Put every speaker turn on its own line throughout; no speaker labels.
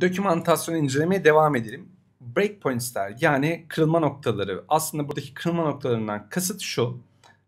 Dokümantasyon incelemeye devam edelim. Breakpoints'ler yani kırılma noktaları. Aslında buradaki kırılma noktalarından kasıt şu.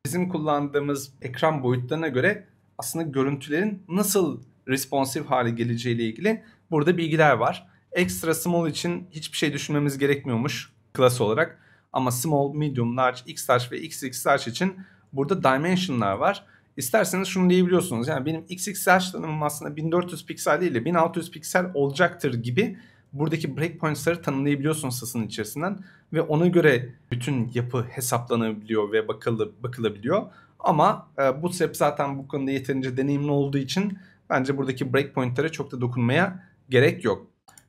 Bizim kullandığımız ekran boyutlarına göre aslında görüntülerin nasıl responsif hale geleceğiyle ilgili burada bilgiler var. Extra small için hiçbir şey düşünmemiz gerekmiyormuş klas olarak. Ama small, medium, large, x large ve xx large için burada dimensionlar var. İsterseniz şunu diyebiliyorsunuz. Yani benim XXL tanımım aslında 1400 piksel değil de 1600 piksel olacaktır gibi buradaki breakpoints'ları tanımlayabiliyorsunuz sasın içerisinden ve ona göre bütün yapı hesaplanabiliyor ve bakılı, bakılabiliyor. Ama e, Bootstrap zaten bu konuda yeterince deneyimli olduğu için bence buradaki breakpoint'lere çok da dokunmaya gerek yok.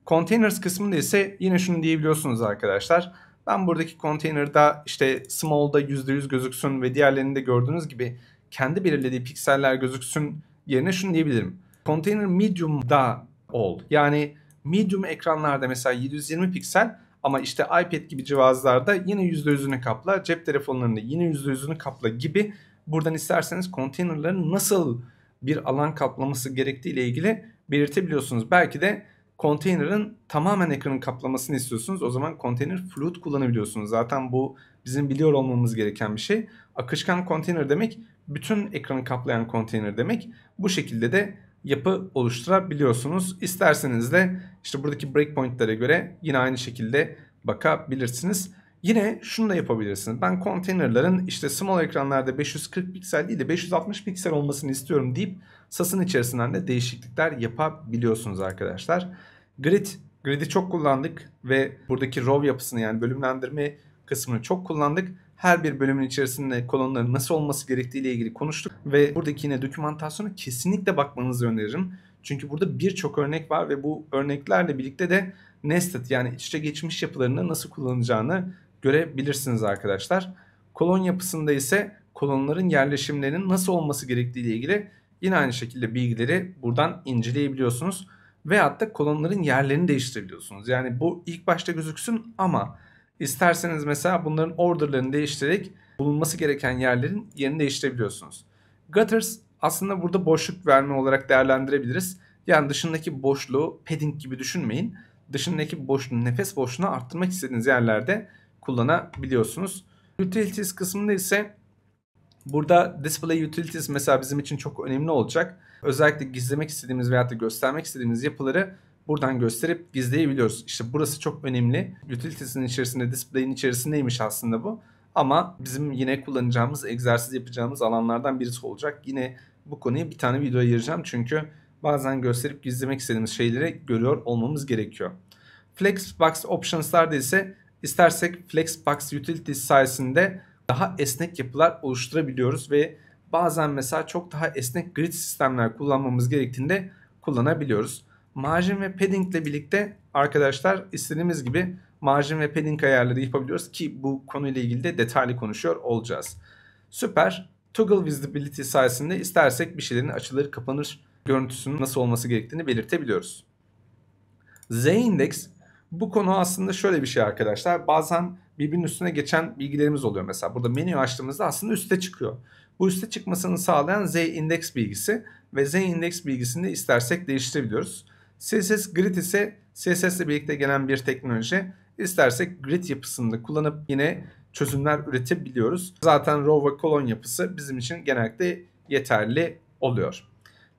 Containers kısmında ise yine şunu diyebiliyorsunuz arkadaşlar. Ben buradaki container'da işte small'da %100 gözüksün ve diğerlerinde gördüğünüz gibi kendi belirlediği pikseller gözüksün yerine şunu diyebilirim. Container medium'da ol. Yani medium ekranlarda mesela 720 piksel ama işte iPad gibi cihazlarda yine %100'ünü kapla, cep telefonlarında yine %100'ünü kapla gibi buradan isterseniz containerların nasıl bir alan kaplaması gerektiği ile ilgili belirtebiliyorsunuz. Belki de konteynerin tamamen ekranın kaplamasını istiyorsunuz. O zaman konteyner fluid kullanabiliyorsunuz. Zaten bu bizim biliyor olmamız gereken bir şey. Akışkan konteyner demek bütün ekranı kaplayan konteyner demek. Bu şekilde de yapı oluşturabiliyorsunuz. İsterseniz de işte buradaki breakpointlere göre yine aynı şekilde bakabilirsiniz. Yine şunu da yapabilirsiniz. Ben konteynerların işte small ekranlarda 540 piksel değil de 560 piksel olmasını istiyorum deyip sasın içerisinden de değişiklikler yapabiliyorsunuz arkadaşlar. Grid, grid'i çok kullandık ve buradaki row yapısını yani bölümlendirme kısmını çok kullandık. Her bir bölümün içerisinde kolonların nasıl olması gerektiği ile ilgili konuştuk ve buradaki yine dokümantasyona kesinlikle bakmanızı öneririm. Çünkü burada birçok örnek var ve bu örneklerle birlikte de nested yani iç içe geçmiş yapılarını nasıl kullanacağını görebilirsiniz arkadaşlar. Kolon yapısında ise kolonların yerleşimlerinin nasıl olması gerektiği ile ilgili yine aynı şekilde bilgileri buradan inceleyebiliyorsunuz. Veyahut da kolonların yerlerini değiştirebiliyorsunuz. Yani bu ilk başta gözüksün ama isterseniz mesela bunların orderlarını değiştirerek bulunması gereken yerlerin yerini değiştirebiliyorsunuz. Gutters aslında burada boşluk verme olarak değerlendirebiliriz. Yani dışındaki boşluğu padding gibi düşünmeyin. Dışındaki boşluğu, nefes boşluğunu arttırmak istediğiniz yerlerde kullanabiliyorsunuz. Utilities kısmında ise burada display utilities mesela bizim için çok önemli olacak. Özellikle gizlemek istediğimiz veya da göstermek istediğimiz yapıları buradan gösterip gizleyebiliyoruz. İşte burası çok önemli. Utilities'in içerisinde, display'in içerisindeymiş aslında bu. Ama bizim yine kullanacağımız, egzersiz yapacağımız alanlardan birisi olacak. Yine bu konuyu bir tane video ayıracağım çünkü bazen gösterip gizlemek istediğimiz şeyleri görüyor olmamız gerekiyor. Flexbox Options'larda ise İstersek Flexbox Utilities sayesinde daha esnek yapılar oluşturabiliyoruz ve bazen mesela çok daha esnek grid sistemler kullanmamız gerektiğinde kullanabiliyoruz. Margin ve padding ile birlikte arkadaşlar istediğimiz gibi margin ve padding ayarları yapabiliyoruz ki bu konuyla ilgili de detaylı konuşuyor olacağız. Süper. Toggle Visibility sayesinde istersek bir şeylerin açılır kapanır görüntüsünün nasıl olması gerektiğini belirtebiliyoruz. Z-Index bu konu aslında şöyle bir şey arkadaşlar. Bazen birbirinin üstüne geçen bilgilerimiz oluyor. Mesela burada menüyü açtığımızda aslında üste çıkıyor. Bu üste çıkmasını sağlayan Z index bilgisi ve Z index bilgisini de istersek değiştirebiliyoruz. CSS Grid ise CSS ile birlikte gelen bir teknoloji. İstersek grid yapısını kullanıp yine çözümler üretebiliyoruz. Zaten row ve kolon yapısı bizim için genellikle yeterli oluyor.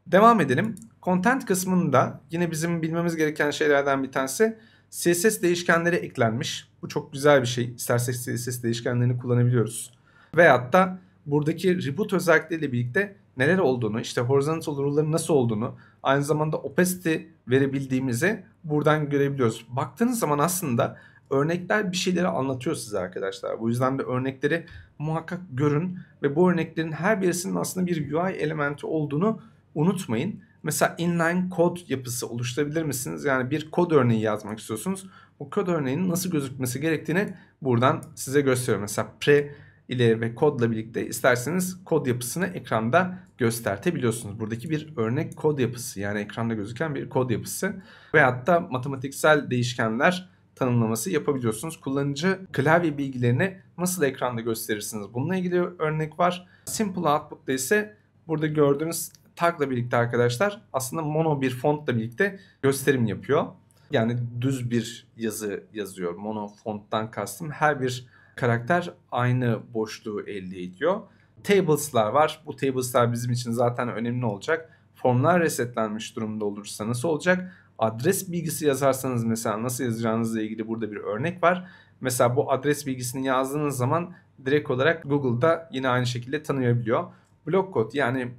Devam edelim. Content kısmında yine bizim bilmemiz gereken şeylerden bir tanesi CSS değişkenleri eklenmiş. Bu çok güzel bir şey. İstersek CSS değişkenlerini kullanabiliyoruz. Veyahut da buradaki reboot özellikleriyle birlikte neler olduğunu, işte horizontal rule'ların nasıl olduğunu, aynı zamanda opacity verebildiğimizi buradan görebiliyoruz. Baktığınız zaman aslında örnekler bir şeyleri anlatıyor size arkadaşlar. Bu yüzden de örnekleri muhakkak görün ve bu örneklerin her birisinin aslında bir UI elementi olduğunu unutmayın. Mesela inline kod yapısı oluşturabilir misiniz? Yani bir kod örneği yazmak istiyorsunuz. Bu kod örneğinin nasıl gözükmesi gerektiğini buradan size gösteriyorum. Mesela pre ile ve kodla birlikte isterseniz kod yapısını ekranda göstertebiliyorsunuz. Buradaki bir örnek kod yapısı yani ekranda gözüken bir kod yapısı veyahut da matematiksel değişkenler tanımlaması yapabiliyorsunuz. Kullanıcı klavye bilgilerini nasıl ekranda gösterirsiniz? Bununla ilgili örnek var. Simple Output'ta ise burada gördüğünüz tagla birlikte arkadaşlar aslında mono bir fontla birlikte gösterim yapıyor. Yani düz bir yazı yazıyor. Mono fonttan kastım her bir karakter aynı boşluğu elde ediyor. Tables'lar var. Bu tables'lar bizim için zaten önemli olacak. Formlar resetlenmiş durumda olursa nasıl olacak? Adres bilgisi yazarsanız mesela nasıl yazacağınızla ilgili burada bir örnek var. Mesela bu adres bilgisini yazdığınız zaman direkt olarak Google'da yine aynı şekilde tanıyabiliyor. Block kod yani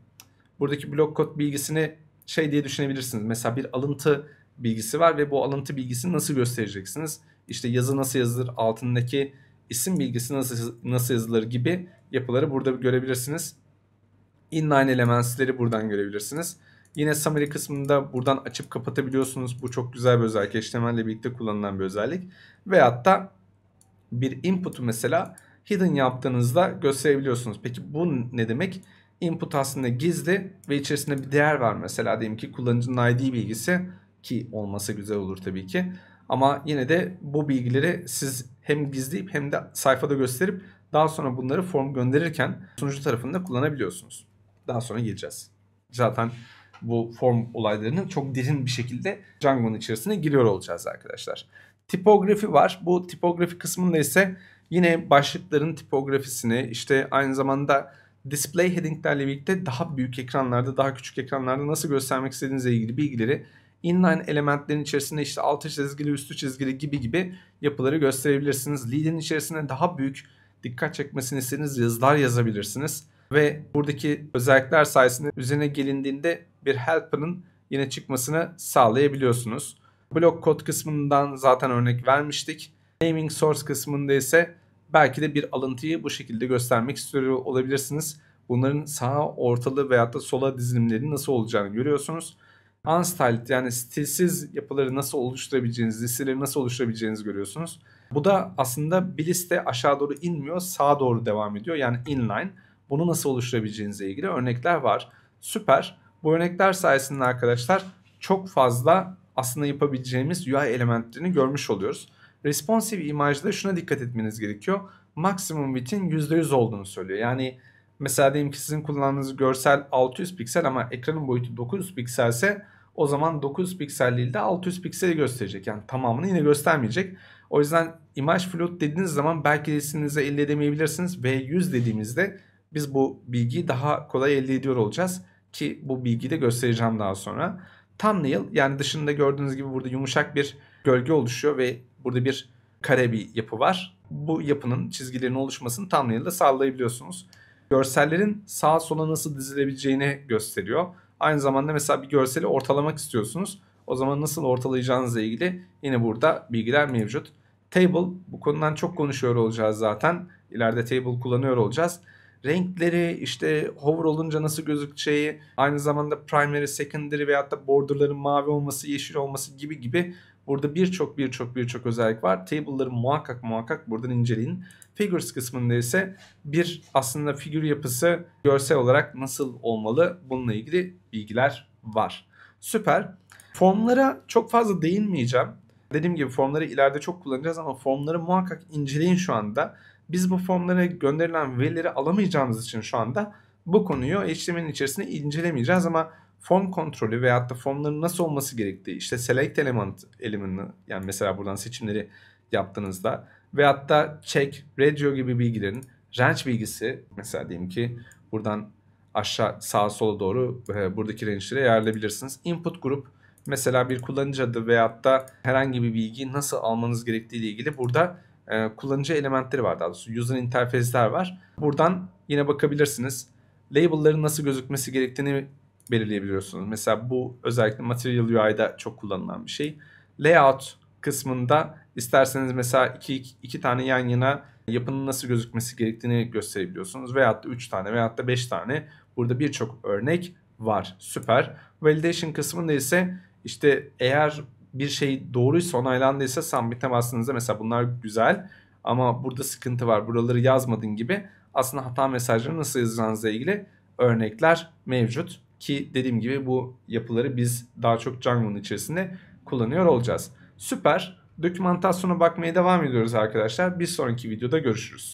buradaki blok kod bilgisini şey diye düşünebilirsiniz. Mesela bir alıntı bilgisi var ve bu alıntı bilgisini nasıl göstereceksiniz? İşte yazı nasıl yazılır, altındaki isim bilgisi nasıl, nasıl yazılır gibi yapıları burada görebilirsiniz. Inline elementsleri buradan görebilirsiniz. Yine summary kısmında buradan açıp kapatabiliyorsunuz. Bu çok güzel bir özellik. HTML ile birlikte kullanılan bir özellik. Veyahut da bir input mesela hidden yaptığınızda gösterebiliyorsunuz. Peki bu ne demek? input aslında gizli ve içerisinde bir değer var. Mesela diyelim ki kullanıcının ID bilgisi ki olması güzel olur tabii ki. Ama yine de bu bilgileri siz hem gizleyip hem de sayfada gösterip daha sonra bunları form gönderirken sunucu tarafında kullanabiliyorsunuz. Daha sonra geleceğiz. Zaten bu form olaylarının çok derin bir şekilde Django'nun içerisine giriyor olacağız arkadaşlar. Tipografi var. Bu tipografi kısmında ise yine başlıkların tipografisini işte aynı zamanda display headinglerle birlikte daha büyük ekranlarda, daha küçük ekranlarda nasıl göstermek istediğinizle ilgili bilgileri inline elementlerin içerisinde işte altı çizgili, üstü çizgili gibi gibi yapıları gösterebilirsiniz. Lead'in içerisinde daha büyük dikkat çekmesini istediğiniz yazılar yazabilirsiniz. Ve buradaki özellikler sayesinde üzerine gelindiğinde bir helper'ın yine çıkmasını sağlayabiliyorsunuz. Block kod kısmından zaten örnek vermiştik. Naming source kısmında ise belki de bir alıntıyı bu şekilde göstermek istiyor olabilirsiniz. Bunların sağa ortalı veyahut da sola dizilimleri nasıl olacağını görüyorsunuz. Unstyled yani stilsiz yapıları nasıl oluşturabileceğiniz, listeleri nasıl oluşturabileceğinizi görüyorsunuz. Bu da aslında bir liste aşağı doğru inmiyor, sağa doğru devam ediyor. Yani inline. Bunu nasıl oluşturabileceğinizle ilgili örnekler var. Süper. Bu örnekler sayesinde arkadaşlar çok fazla aslında yapabileceğimiz UI elementlerini görmüş oluyoruz. Responsive imajda şuna dikkat etmeniz gerekiyor. Maksimum width'in %100 olduğunu söylüyor. Yani mesela diyelim ki sizin kullandığınız görsel 600 piksel ama ekranın boyutu 900 pikselse o zaman 900 piksel değil de 600 pikseli gösterecek. Yani tamamını yine göstermeyecek. O yüzden imaj float dediğiniz zaman belki de sizinize elde edemeyebilirsiniz. Ve 100 dediğimizde biz bu bilgiyi daha kolay elde ediyor olacağız. Ki bu bilgiyi de göstereceğim daha sonra. Thumbnail yani dışında gördüğünüz gibi burada yumuşak bir gölge oluşuyor ve Burada bir kare bir yapı var. Bu yapının çizgilerin oluşmasını thumbnail'da sağlayabiliyorsunuz. Görsellerin sağa sola nasıl dizilebileceğini gösteriyor. Aynı zamanda mesela bir görseli ortalamak istiyorsunuz. O zaman nasıl ortalayacağınızla ilgili yine burada bilgiler mevcut. Table bu konudan çok konuşuyor olacağız zaten. İleride table kullanıyor olacağız. Renkleri işte hover olunca nasıl gözükeceği aynı zamanda primary, secondary veyahut da borderların mavi olması, yeşil olması gibi gibi Burada birçok birçok birçok özellik var. Table'ları muhakkak muhakkak buradan inceleyin. Figures kısmında ise bir aslında figür yapısı görsel olarak nasıl olmalı bununla ilgili bilgiler var. Süper. Formlara çok fazla değinmeyeceğim. Dediğim gibi formları ileride çok kullanacağız ama formları muhakkak inceleyin şu anda. Biz bu formlara gönderilen verileri alamayacağımız için şu anda bu konuyu HTML'in içerisinde incelemeyeceğiz ama form kontrolü veyahut da formların nasıl olması gerektiği işte select element elemanını yani mesela buradan seçimleri yaptığınızda veyahut da check, radio gibi bilgilerin range bilgisi mesela diyelim ki buradan aşağı sağa sola doğru e, buradaki range'lere ayarlayabilirsiniz. Input grup mesela bir kullanıcı adı veyahut da herhangi bir bilgi nasıl almanız gerektiği ile ilgili burada e, kullanıcı elementleri var daha doğrusu user interface'ler var. Buradan yine bakabilirsiniz. Label'ların nasıl gözükmesi gerektiğini belirleyebiliyorsunuz. Mesela bu özellikle Material UI'da çok kullanılan bir şey. Layout kısmında isterseniz mesela iki, iki, tane yan yana yapının nasıl gözükmesi gerektiğini gösterebiliyorsunuz. Veyahut da üç tane veyahut da beş tane. Burada birçok örnek var. Süper. Validation kısmında ise işte eğer bir şey doğruysa onaylandıysa submit'e bastığınızda mesela bunlar güzel ama burada sıkıntı var buraları yazmadın gibi aslında hata mesajları nasıl yazacağınızla ilgili örnekler mevcut. Ki dediğim gibi bu yapıları biz daha çok Django'nun içerisinde kullanıyor olacağız. Süper. Dokümantasyona bakmaya devam ediyoruz arkadaşlar. Bir sonraki videoda görüşürüz.